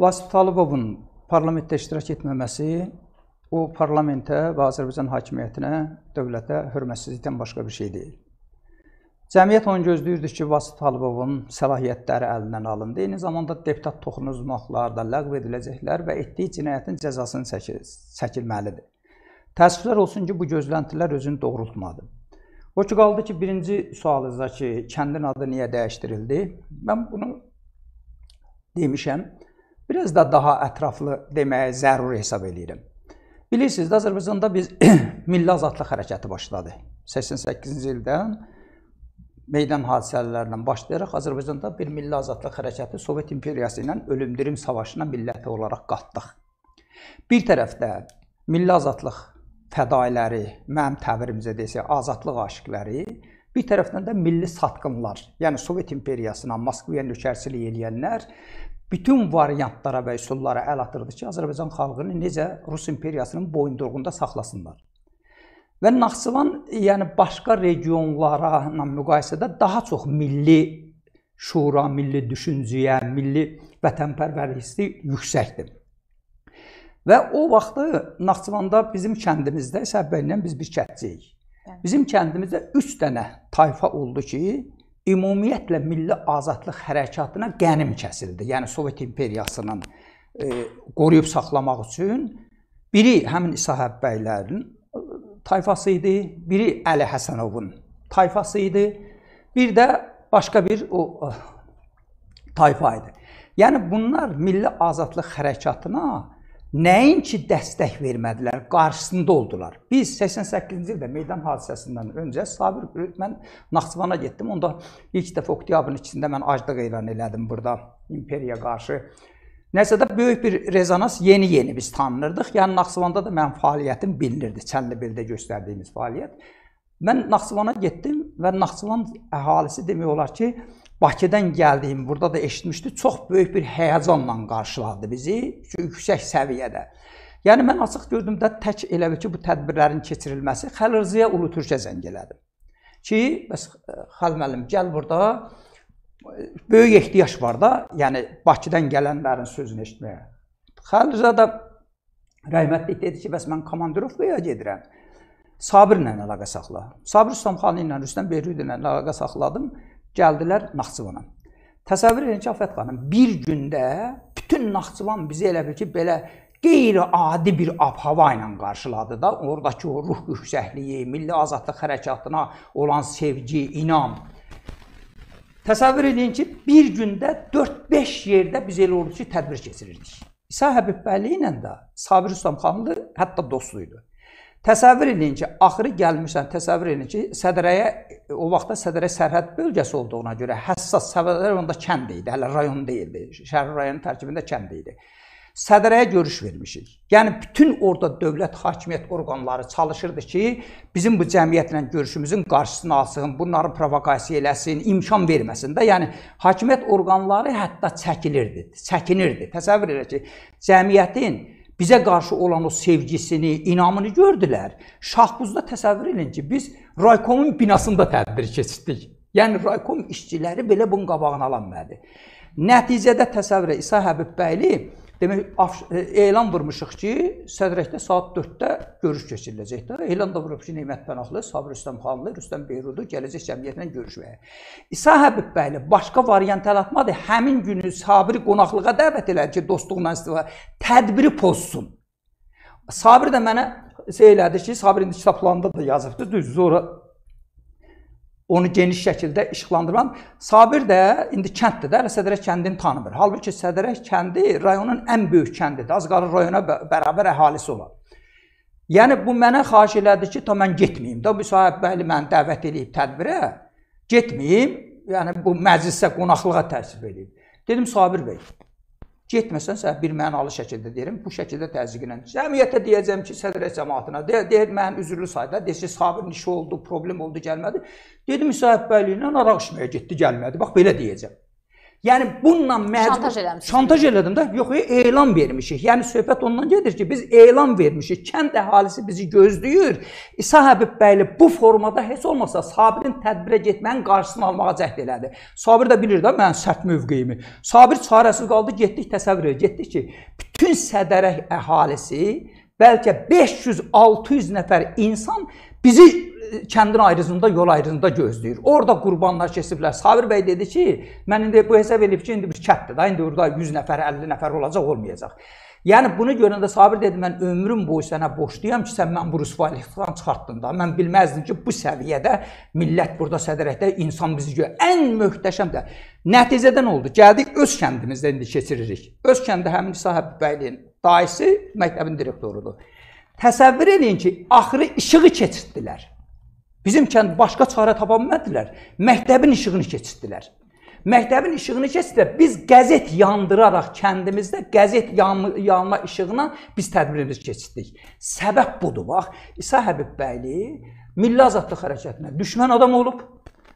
Vasif Talıbovun parlamentdə iştirak etməməsi o parlamentə və Azərbaycan hakimiyyətinə, dövlətə hörmətsizlikdən başqa bir şey deyil. Cəmiyyət onu gözləyirdi ki, Vasif Talıbovun səlahiyyətləri əlindən alındı. Eyni zamanda deputat toxunulmaqlar da ləğv ediləcəklər və etdiyi cinayətin cəzasını çəkil çəkilməlidir. Təəssüflər olsun ki, bu gözləntilər özünü doğrultmadı. O ki, qaldı ki, birinci sualınızda ki, kəndin adı niyə dəyişdirildi? Mən bunu demişəm biraz da daha ətraflı deməyə zəruri hesab eləyirəm. Bilirsiniz, Azərbaycanda biz milli azadlıq hərəkəti başladı. 88-ci ildən meydan hadisələrlə başlayaraq Azərbaycanda bir milli azadlıq hərəkəti Sovet imperiyası ilə ölümdirim savaşına milləti olaraq qatdıq. Bir tərəfdə milli azadlıq fədailəri, mənim təbirimcə desə, azadlıq aşiqləri, bir tərəfdən də milli satqınlar, yəni Sovet imperiyasına, Moskvaya nökərçilik edənlər bütün variantlara və üsullara əl atırdı ki, Azərbaycan xalqını necə Rus imperiyasının boyunduruğunda saxlasınlar. Və Naxçıvan, yəni başqa regionlara ilə müqayisədə daha çox milli şura, milli düşüncəyə, milli vətənpərvərliyi yüksəkdir. Və o vaxtı Naxçıvanda bizim kəndimizdə Səhbəylə biz bir kəndçiyik. Bizim kəndimizdə 3 dənə tayfa oldu ki, ümumiyyətlə milli azadlıq hərəkatına qənim kəsildi. Yəni Sovet imperiyasının e, qoruyub saxlamaq üçün biri həmin İsa Həbbəylərin e, tayfası idi, biri Əli Həsənovun tayfası idi, bir də başqa bir o e, tayfa idi. Yəni bunlar milli azadlıq hərəkatına Nəinki dəstək vermədilər, qarşısında oldular. Biz 88-ci ildə meydan hadisəsindən öncə Sabir mən Naxçıvana getdim. Onda ilk dəfə oktyabrın 2-də mən aclıq elan elədim burada imperiya qarşı. Nəsə də böyük bir rezonans yeni-yeni biz tanınırdıq. Yəni Naxçıvanda da mənim fəaliyyətim bilinirdi, Çənlibelə göstərdiyimiz fəaliyyət. Mən Naxçıvana getdim və Naxçıvan əhalisi demək olar ki, Bakıdan gəldiyim, burada da eşitmişdi, çox böyük bir həyəcanla qarşıladı bizi, yüksək səviyyədə. Yəni mən açıq gördüm də tək elə bil ki, bu tədbirlərin keçirilməsi Xəlil Ziya Ulu Türkə zəng elədim. Ki, bəs e, Xəlil müəllim gəl burada e, böyük ehtiyac var da, yəni Bakıdan gələnlərin sözünü eşitməyə. Xəlil Ziya da rəhmətli dedi ki, bəs mən komandirovkaya gedirəm. Sabirlə əlaqə saxla. Sabir Ustamxanı ilə Rüstəm Behrudi ilə əlaqə saxladım gəldilər Naxçıvana. Təsəvvür edin ki, Afət xanım, bir gündə bütün Naxçıvan bizi elə bil ki, belə qeyri-adi bir ab-hava ilə qarşıladı da, oradakı o ruh yüksəkliyi, milli azadlıq hərəkatına olan sevgi, inam. Təsəvvür edin ki, bir gündə 4-5 yerdə biz elə oldu ki, tədbir keçirirdik. İsa Həbibbəli ilə də Sabir Rüstəmxanlı hətta dostu idi. Təsəvvür edin ki, axırı gəlmişsən, təsəvvür edin ki, Sədrəyə o vaxtda Sədrə sərhəd bölgəsi olduğuna görə həssas Sədrə onda kənd idi, hələ rayon deyildi. Şəhər rayonunun tərkibində kənd idi. Sədrəyə görüş vermişik. Yəni bütün orada dövlət hakimiyyət orqanları çalışırdı ki, bizim bu cəmiyyətlə görüşümüzün qarşısını alsın, bunları provokasiya eləsin, imkan verməsin də. Yəni hakimiyyət orqanları hətta çəkilirdi, çəkinirdi. Təsəvvür edin ki, cəmiyyətin bizə qarşı olan o sevgisini, inamını gördülər. Şahbuzda təsəvvür edin ki, biz Raykomun binasında tədbir keçirdik. Yəni Raykom işçiləri belə bunun qabağını ala bilmədi. Nəticədə təsəvvürə İsa Həbibbəyli Demək e, elan vurmuşuq ki, Sədrəkdə saat 4-də görüş keçiriləcək də. Elan da vurub ki, Nemət Pənahlı, Sabir Rüstəmxanlı, Rüstəm Beyrudu gələcək cəmiyyətlə görüşməyə. İsa Həbib bəyli başqa variant əlatmadı. Həmin günü Sabiri qonaqlığa dəvət elədi ki, dostluqla istifa tədbiri pozsun. Sabir də mənə şey elədi ki, Sabirin kitablarında da yazıbdı, düz sonra onu geniş şəkildə işıqlandırmam. Sabir də indi kənddir də, elə Sədərək kəndini tanımır. Halbuki Sədərək kəndi rayonun ən böyük kəndidir. Az qalır rayona bərabər əhalisi olar. Yəni bu mənə xahiş elədi ki, tam mən getməyim də. Bu sahib bəli məni dəvət eləyib tədbirə. Getməyim. Yəni bu məclisə qonaqlığa təşrif eləyib. Dedim Sabir bəy, Getməsən sən bir mənalı şəkildə deyirəm, bu şəkildə təzyiqlə. Cəmiyyətə deyəcəm ki, sədrə cəmaatına, deyir, deyir mən üzrlü sayda, deyir ki, sabirin işi oldu, problem oldu, gəlmədi. Dedi müsahibəliyindən araq içməyə getdi, gəlmədi. Bax belə deyəcəm. Yəni bununla məcbur şantaj eləmişik. Şantaj elədim də. Yox, e, elan vermişik. Yəni söhbət ondan gedir ki, biz elan vermişik. Kənd əhalisi bizi gözləyir. İsa e, Həbib bəyli bu formada heç olmasa Sabirin tədbirə getməyin qarşısını almağa cəhd elədi. Sabir də bilir də mənim sərt mövqeyimi. Sabir çarəsiz qaldı, getdik təsəvvür edir. Getdik ki, bütün Sədərək əhalisi bəlkə 500-600 nəfər insan bizi kəndin ayrıcında, yol ayrıcında gözləyir. Orda qurbanlar kesiblər. Sabir bəy dedi ki, mən indi bu hesab edib ki, indi bir kənddir da, indi orada 100 nəfər, 50 nəfər olacaq, olmayacaq. Yəni bunu görəndə Sabir dedi, mən ömrüm boyu sənə borcluyam ki, sən mən bu rüsvaylıqdan çıxartdın da. Mən bilməzdim ki, bu səviyyədə millət burada sədrəkdə insan bizi görə ən möhtəşəm də. Nəticədə nə oldu? Gəldik öz kəndimizdə indi keçiririk. Öz kəndi həmin Sahib bəyliyin dayısı məktəbin direktorudur. Təsəvvür edin ki, axırı işığı keçirtdilər. Bizim kənd başqa çarə tapa bilmədilər. Məktəbin işığını keçirtdilər. Məktəbin işığını keçirtdilər. Biz qəzet yandıraraq kəndimizdə qəzet yanma işığına biz tədbirimizi keçirtdik. Səbəb budur. Bax, İsa Həbib bəyli milli azadlıq hərəkətinə düşmən adam olub,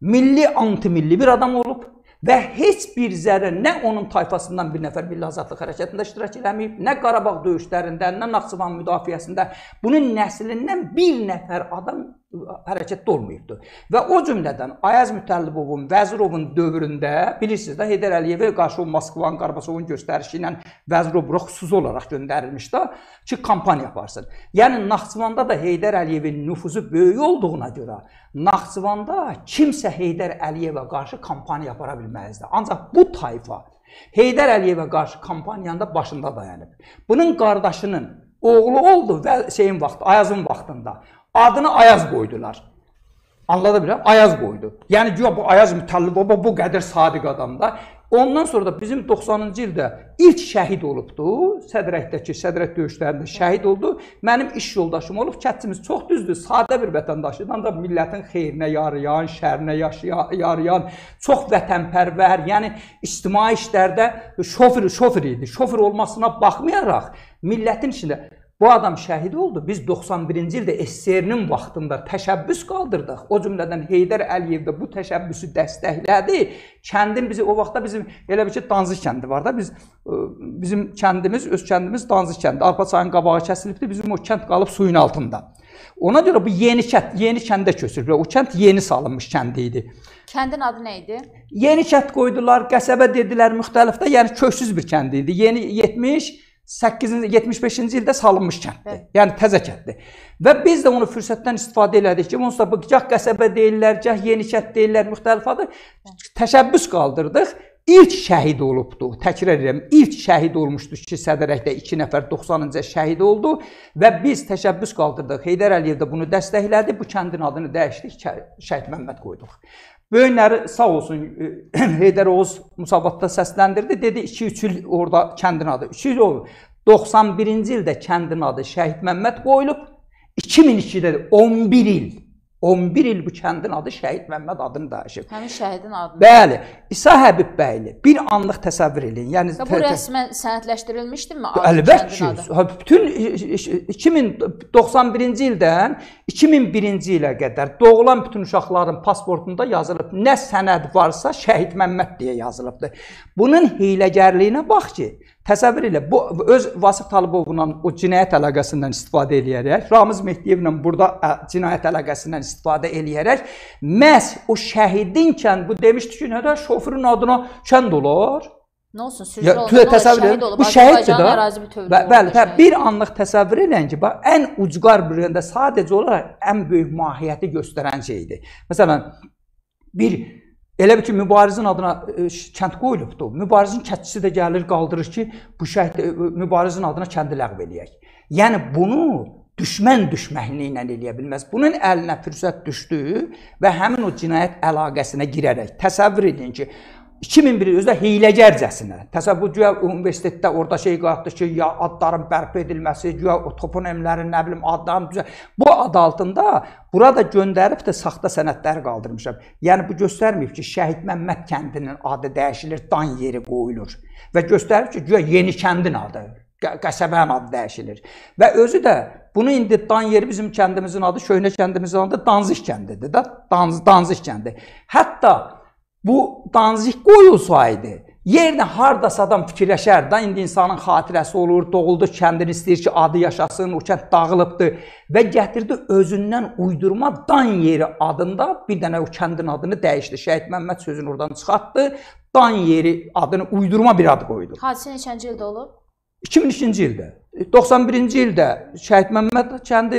milli antimilli bir adam olub və heç bir zərə nə onun tayfasından bir nəfər milli azadlıq hərəkətində iştirak eləməyib, nə Qarabağ döyüşlərində, nə Naxçıvan müdafiəsində bunun nəslindən bir nəfər adam hərəkət olmayıbdı. Və o cümlədən Ayaz Mütəllibovun, Vəzirovun dövründə bilirsiniz də Heydər Əliyevi qarşı Moskvanın Qarbaçovun göstərişi ilə Vəzirov bura xüsusi olaraq göndərilmiş də ki, kampaniya aparsın. Yəni Naxçıvanda da Heydər Əliyevin nüfuzu böyük olduğuna görə Naxçıvanda kimsə Heydər Əliyevə qarşı kampaniya apara bilməzdi. Ancaq bu tayfa Heydər Əliyevə qarşı kampaniyanda başında dayanıb. Bunun qardaşının oğlu oldu və şeyin vaxtı, Ayazın vaxtında adını Ayaz qoydular. Anladı bilirəm? Ayaz qoydu. Yəni güya bu Ayaz Mütəllibova bu qədər sadiq adamda. Ondan sonra da bizim 90-cı ildə ilk şəhid olubdu. Sədrəkdəki sədrək döyüşlərində şəhid oldu. Mənim iş yoldaşım olub. Kəçimiz çox düzdür. Sadə bir vətəndaşıdan da millətin xeyrinə yarayan, şərinə yarayan, çox vətənpərvər, yəni ictimai işlərdə şofer şofer idi. Şofer olmasına baxmayaraq millətin içində Bu adam şəhid oldu. Biz 91-ci ildə SSR-nin vaxtında təşəbbüs qaldırdıq. O cümlədən Heydər Əliyev də bu təşəbbüsü dəstəklədi. Kəndin bizi o vaxtda bizim elə bir ki Danzı kəndi var da biz e, bizim kəndimiz, öz kəndimiz Danzı kəndi. Arpa çayının qabağı kəsilibdi. Bizim o kənd qalıb suyun altında. Ona görə bu yeni kənd, yeni kəndə köçürüb. O kənd yeni salınmış kəndi idi. Kəndin adı nə idi? Yeni kənd qoydular, qəsəbə dedilər, müxtəlif də, yəni köksüz bir kənd idi. Yeni 70 8-ci 75-ci ildə salınmış kənddir. Hə. Yəni təzə kənddir. Və biz də onu fürsətdən istifadə elədik ki, onsuz da bu gah qəsəbə deyirlər, gah yeni kənd deyirlər, müxtəlif adı təşəbbüs qaldırdıq. İlk şəhid olubdu. Təkrar edirəm, ilk şəhid olmuşdu ki, Sədərəkdə 2 nəfər 90-cı şəhid oldu və biz təşəbbüs qaldırdıq. Heydər Əliyev də bunu dəstəklədi. Bu kəndin adını dəyişdik, Şəhid Məmməd qoyduq. Böyünləri sağ olsun e, Heydər Oğuz Musabatda səsləndirdi. Dedi 2-3 il orada kəndin adı. 3 il oldu. 91-ci ildə kəndin adı Şəhid Məmməd qoyulub. 2002-də 11 il 11 il bu kəndin adı Şəhid Məmməd adını dəyişib. Həmin şəhidin adını. Bəli, İsa Həbib bəyli. Bir anlıq təsəvvür eləyin. Yəni ya, bu rəsmən sənədləşdirilmişdimi? Əlbəttə ki, adı. bütün 2091-ci e, e, e, ildən 2001-ci ilə qədər doğulan bütün uşaqların pasportunda yazılıb. Nə sənəd varsa Şəhid Məmməd deyə yazılıbdır. Bunun hiyləgərliyinə bax ki, Təsəvvür elə bu öz Vasif Talıbovla o cinayət əlaqəsindən istifadə eləyərək, Ramiz Mehdiyevlə burada cinayət əlaqəsindən istifadə eləyərək məhz o şəhidinçən bu demişdi ki, nə də şoferin adına şənd olar. Nə olsun, sürücü olsun, təsəvvür edin. Bu şəhiddir də. Bə, bəli, hə, bir anlıq təsəvvür edin ki, bax ən ucqar bürəndə sadəcə olaraq ən böyük mahiyyəti göstərən şeydir. Məsələn, bir Elə bir ki, mübarizin adına e, kənd qoyulubdu. Mübarizin kətçisi də gəlir, qaldırır ki, bu şəhid e, mübarizin adına kəndi ləğv eləyək. Yəni bunu düşmən düşmənliyi ilə eləyə bilməz. Bunun əlinə fürsət düşdü və həmin o cinayət əlaqəsinə girərək təsəvvür edin ki, 2001-ci ildə hiləgərcəsinə, təsəvvür güya universitetdə orada şey qalxdı ki, ya adların bərpa edilməsi, güya toponimlərin, nə bilim, adların düzə. Bu ad altında burada göndərib də saxta sənədləri qaldırmışam. Yəni bu göstərməyib ki, Şəhid Məmməd kəndinin adı dəyişilir, dan yeri qoyulur və göstərib ki, güya Yeni kəndin adı qəsəbənin adı dəyişilir. Və özü də bunu indi dan yeri bizim kəndimizin adı Köhnə kəndimizin adı Danzig kəndidir də. Danz Danzig kəndi. Hətta Bu danzih qoy olsaydı, Yerdə hardasa adam fikirləşər də, indi insanın xatirəsi olur, doğuldu kəndini istəyir ki, adı yaşasın, o kənd dağılıbdı və gətirdi özündən uydurma Dan yeri adında bir dənə o kəndin adını dəyişdi. Şəhid Məmməd sözünü oradan çıxartdı. Dan yeri adını uydurma bir ad qoydu. Hadisə neçənci ildə olur? 2002-ci ildə. 91-ci ildə Şəhid Məmməd kəndi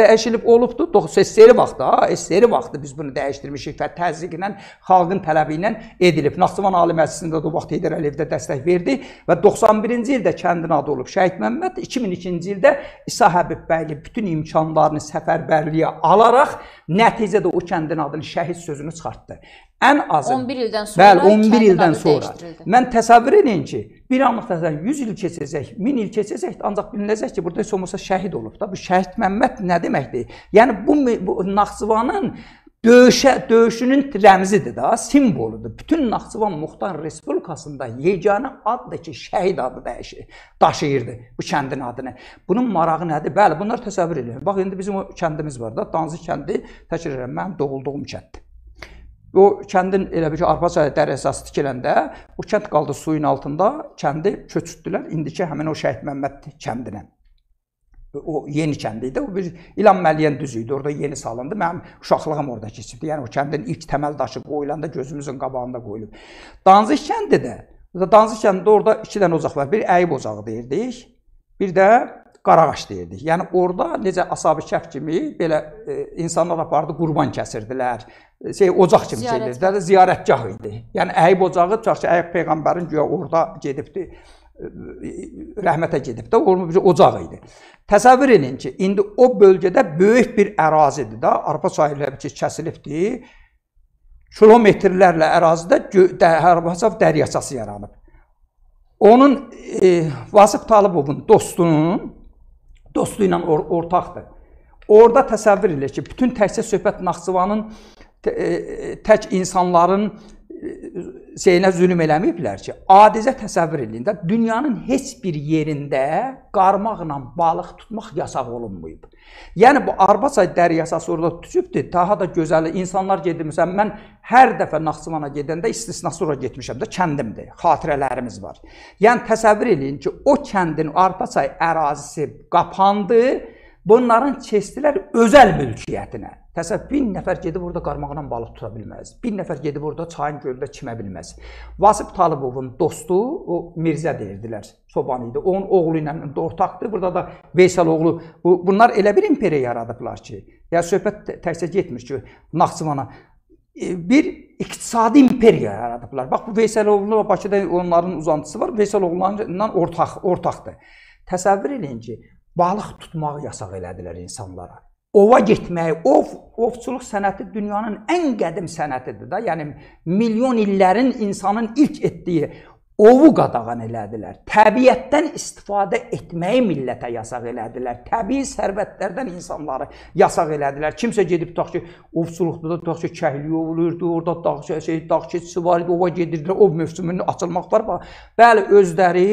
dəyişilib olubdu. 90-seri vaxtı, ha, SSR vaxtı biz bunu dəyişdirmişik və təzyiqlə, xalqın tələbi ilə edilib. Naxçıvan Ali Məclisində də o vaxt Heydər Əliyev də dəstək verdi və 91-ci ildə kəndin adı olub Şəhid Məmməd. 2002-ci ildə İsa Həbib bəyli bütün imkanlarını səfərbərliyə alaraq nəticədə o kəndin adını Şəhid sözünü çıxartdı. Ən azı 11 ildən sonra. Bəli, 11 ildən sonra. Mən təsəvvür edin ki, bir anlıq təzədən 100 il keçəcək, 1000 il il keçəcəkdir, ancaq bilinəcək ki, burada heç olmasa şəhid olub da. Bu şəhid Məmməd nə deməkdir? Yəni bu, bu Naxçıvanın döyüşə döyüşünün rəmzidir da, simvoludur. Bütün Naxçıvan Muxtar Respublikasında yeganə addır ki, şəhid adı dəyişir, daşıyırdı bu kəndin adını. Bunun marağı nədir? Bəli, bunlar təsəvvür eləyin. Bax indi bizim o kəndimiz var da, Danzı kəndi, təkrar edirəm, mənim doğulduğum kənddir. Və o kəndin elə bir ki, arpa dərə əsas tikiləndə o kənd qaldı suyun altında, kəndi köçütdülər indiki həmin o Şəhid Məmməd kəndinə. O yeni kənd idi. O bir İlan Məliyen düzü idi. Orda yeni salındı. Mənim uşaqlığım orada keçibdi. Yəni o kəndin ilk təməl daşı qoyulanda gözümüzün qabağında qoyulub. Danzıq kəndi də. Danzıq kəndində orada iki dənə ocaq var. Bir əyib ocağı deyirdik. Bir də Qaravaş deyirdik. Yəni orada necə asabi kəf kimi belə e, insanlar apardı, qurban kəsirdilər. E, şey ocaq kimi şeydirdilər, ziyarətgah idi. Yəni Əyib ocağı tutaq ki, Əyib peyğəmbərin güya orada gedibdi e, e, rəhmətə gedib də onun bir ocaq idi. Təsəvvür edin ki, indi o bölgədə böyük bir ərazidir də, arpa sahilləri ki, kəsilibdi. Kilometrlərlə ərazidə Hərbasov dəryasası yaranıb. Onun e, Vasif Talıbovun dostunun dostu ilə or ortaqdır. Orda təsəvvür elə ki, bütün təkcə söhbət Naxçıvanın e, tək insanların şeyinə zülm eləməyiblər ki, adicə təsəvvür eləyin də dünyanın heç bir yerində qarmaqla balıq tutmaq yasaq olunmayıb. Yəni bu Arbaçay dəryasası orada düşübdür. Daha da gözəli insanlar gedimsən. Mən hər dəfə Naxçıvana gedəndə istisnası ora getmişəm də kəndimdir. Xatirələrimiz var. Yəni təsəvvür eləyin ki, o kəndin Arbaçay ərazisi qapandı. Bunların keçdilər özəl mülkiyyətinə. Təsəvvür bin nəfər gedib orada qarmaqla balıq tuta bilməz. Bir nəfər gedib orada çayın göldə çimə bilməz. Vasif Talıbovun dostu o Mirzə deyirdilər. Çoban idi. Onun oğlu ilə də ortaqdır. Burada da Veysəl oğlu bu, bunlar elə bir imperiya yaradıblar ki, ya söhbət təkcə getmir ki, Naxçıvana e, bir iqtisadi imperiya yaradıblar. Bax bu Veysəl oğlu və Bakıda onların uzantısı var. Veysəl oğullarından ortaq ortaqdır. Təsəvvür eləyin ki, balıq tutmağı yasaq elədilər insanlara ova getməyi, ov ovçuluq sənəti dünyanın ən qədim sənətidir da. Yəni milyon illərin insanın ilk etdiyi ovu qadağan elədilər. Təbiətdən istifadə etməyi millətə yasaq elədilər. Təbii sərvətlərdən insanları yasaq elədilər. Kimsə gedib tutaq ki, ovçuluqda da tutaq ki, kəhli ovulurdu, orada dağ şey, dağ keçisi var idi, ova gedirdilər, ov mövsümünün açılmaq var. Bəli, özləri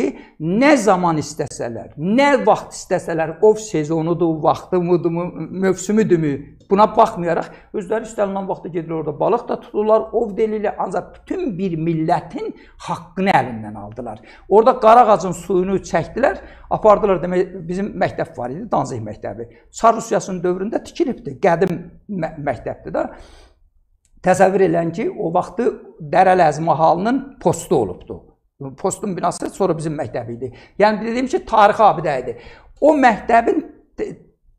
nə zaman istəsələr, nə vaxt istəsələr, ov sezonudur, vaxtımıdımı, mövsümüdümü Buna baxmayaraq, özləri istənilən vaxtda gedirlər orada balıq da tuturlar, ov deyirlər, ancaq bütün bir millətin haqqını əlindən aldılar. Orada qarağacın suyunu çəkdilər, apardılar, demək, bizim məktəb var idi, Danzih məktəbi. Çar Rusiyasının dövründə tikilibdir, qədim mə məktəbdir də. Təsəvvür eləyən ki, o vaxtı Dərələz mahalının postu olubdu. Postun binası sonra bizim məktəbi idi. Yəni, dediyim ki, tarixi abidə idi. O məktəbin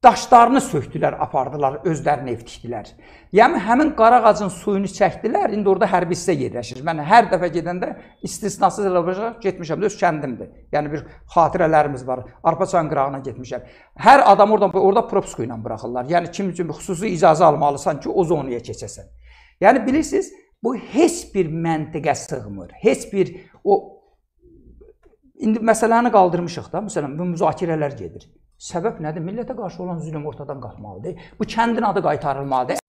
daşlarını sökdülər, apardılar, özlərini ev tikdilər. Yəni həmin qarağacın suyunu çəkdilər, indi orada hərbi hissə yerləşir. Mən hər dəfə gedəndə istisnasız Azərbaycana getmişəm, öz kəndimdir. Yəni bir xatirələrimiz var. Arpaçan qırağına getmişəm. Hər adam oradan orada propiska ilə buraxırlar. Yəni kim üçün xüsusi icazə almalısan ki, o zonaya keçəsən. Yəni bilirsiniz, bu heç bir məntiqə sığmır. Heç bir o indi məsələni qaldırmışıq da. Məsələn, bu müzakirələr gedir. Səbəb nədir? Millətə qarşı olan zülm ortadan qalxmalıdır. Bu kəndin adı qaytarılmalıdır.